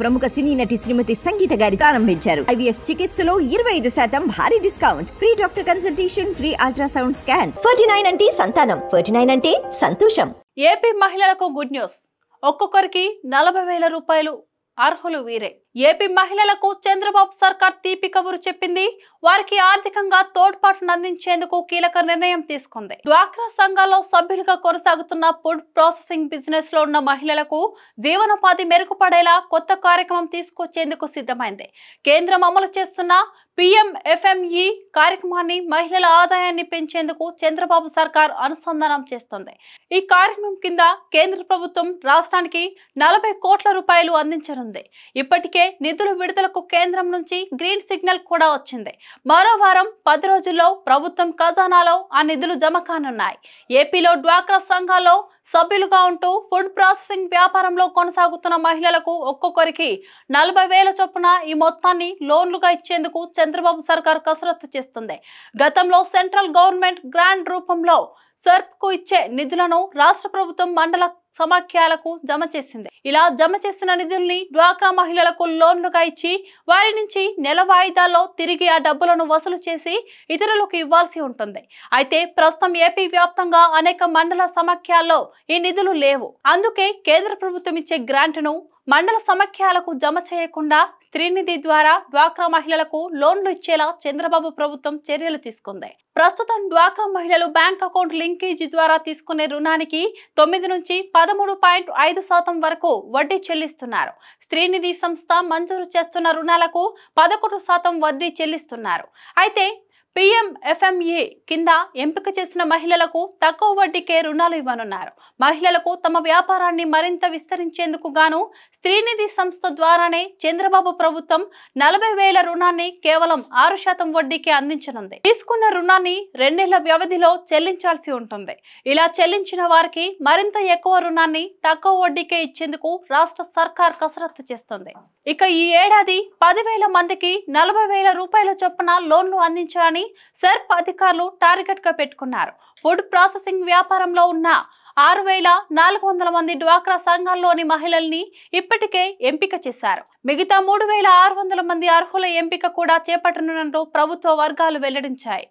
ప్రముఖ సినీ నటి శ్రీమతి సంగీత గారి ప్రారంభించారు ఐవీఎఫ్ చికిత్సలో ఇరవై ఐదు శాతం భారీ discount free doctor consultation free ultrasound scan forty nine అంటే సంతానం ఫోర్టీ నైన్ అంటే సంతోషం ఏపీ మహిళలకు గుడ్ న్యూస్ ఒక్కొక్కరికి నలభై వేల రూపాయలు అర్హులు వీరే ఏపీ మహిళలకు చంద్రబాబు సర్కార్ తీపి కబురు చెప్పింది వారికి ఆర్థికంగా తోడ్పాటును అందించేందుకు కీలక నిర్ణయం తీసుకుంది డ్వాక్రా సంఘాల్లో సభ్యులుగా కొనసాగుతున్న ఫుడ్ ప్రాసెసింగ్ బిజినెస్ లో ఉన్న మహిళలకు జీవనోపాధి మెరుగుపడేలా కొత్త కార్యక్రమం తీసుకొచ్చేందుకు సిద్ధమైంది కేంద్రం అమలు చేస్తున్న పిఎంఎఫ్ఎంఈ కార్యక్రమాన్ని మహిళల ఆదాయాన్ని పెంచేందుకు చంద్రబాబు సర్కార్ అనుసంధానం చేస్తోంది ఈ కార్యక్రమం కింద కేంద్ర ప్రభుత్వం రాష్ట్రానికి నలభై కోట్ల రూపాయలు అందించనుంది ఇప్పటికే నిధులు విడుదలకు కేంద్రం నుంచి గ్రీన్ సిగ్నల్ కూడా వచ్చింది మరో వారం పది రోజుల్లో ప్రభుత్వం ఖజానాలో ఆ నిధులు జమ కానున్నాయి ఏపీలో డ్వాక్రా సంఘాల్లో సభ్యులుగా ఉంటూ ఫుడ్ ప్రాసెసింగ్ వ్యాపారంలో కొనసాగుతున్న మహిళలకు ఒక్కొక్కరికి నలభై వేల చొప్పున ఈ మొత్తాన్ని లోన్లుగా ఇచ్చేందుకు చంద్రబాబు సర్కార్ కసరత్తు చేస్తుంది గతంలో సెంట్రల్ గవర్నమెంట్ గ్రాండ్ రూపంలో కు ఇచ్చే నిధులను రాష్ట్ర ప్రభుత్వం మండల సమాఖ్యాలకు జమ చేసింది ఇలా జమ చేసిన నిధుల్ని డ్వాక్రా మహిళలకు లోన్లుగా ఇచ్చి వారి నుంచి నెల వాయిదాల్లో తిరిగి ఆ డబ్బులను వసూలు చేసి ఇతరులకు ఇవ్వాల్సి ఉంటుంది అయితే ప్రస్తుతం ఏపీ వ్యాప్తంగా అనేక మండల సమాఖ్యాల్లో ఈ నిధులు లేవు అందుకే కేంద్ర ప్రభుత్వం ఇచ్చే గ్రాంట్ను మండల సమఖ్యాలకు జమ చేయకుండా స్త్రీనిధి ద్వారా డ్వాక్రా మహిళలకు లోన్లు ఇచ్చేలా చంద్రబాబు ప్రభుత్వం చర్యలు తీసుకుంది ప్రస్తుతం డ్వాక్రా మహిళలు బ్యాంక్ అకౌంట్ లింకేజీ ద్వారా తీసుకునే రుణానికి తొమ్మిది నుంచి పదమూడు పాయింట్ ఐదు శాతం వరకు వడ్డీ చెల్లిస్తున్నారు స్త్రీనిధి సంస్థ మంజూరు చేస్తున్న రుణాలకు పదకొండు శాతం వడ్డీ చెల్లిస్తున్నారు అయితే పీఎం ఎఫ్ఎంఏ కింద ఎంపిక చేసిన మహిళలకు తక్కువ వడ్డీకే రుణాలు ఇవ్వనున్నారు మహిళలకు తమ వ్యాపారాన్ని మరింత విస్తరించేందుకు గాను స్త్రీనిధి సంస్థ ద్వారానే చంద్రబాబు ప్రభుత్వం నలభై వేల రుణాన్ని కేవలం ఆరు శాతం వడ్డీకే అందించనుంది తీసుకున్న రుణాన్ని రెండేళ్ల వ్యవధిలో చెల్లించాల్సి ఉంటుంది ఇలా చెల్లించిన వారికి మరింత ఎక్కువ రుణాన్ని తక్కువ వడ్డీకే ఇచ్చేందుకు రాష్ట్ర సర్కార్ కసరత్తు చేస్తుంది ఇక ఈ ఏడాది పదివేల మందికి నలభై వేల రూపాయల చొప్పున లోన్లు అందించాలని చేయాలని సెర్ప్ అధికారులు టార్గెట్ గా పెట్టుకున్నారు ఫుడ్ ప్రాసెసింగ్ వ్యాపారంలో ఉన్న ఆరు వేల నాలుగు వందల మంది డ్వాక్రా సంఘాల్లోని మహిళల్ని ఇప్పటికే ఎంపిక చేశారు మిగతా మూడు వేల ఆరు వందల మంది అర్హుల ఎంపిక కూడా చేపట్టనున్నట్లు ప్రభుత్వ వర్గాలు వెల్లడించాయి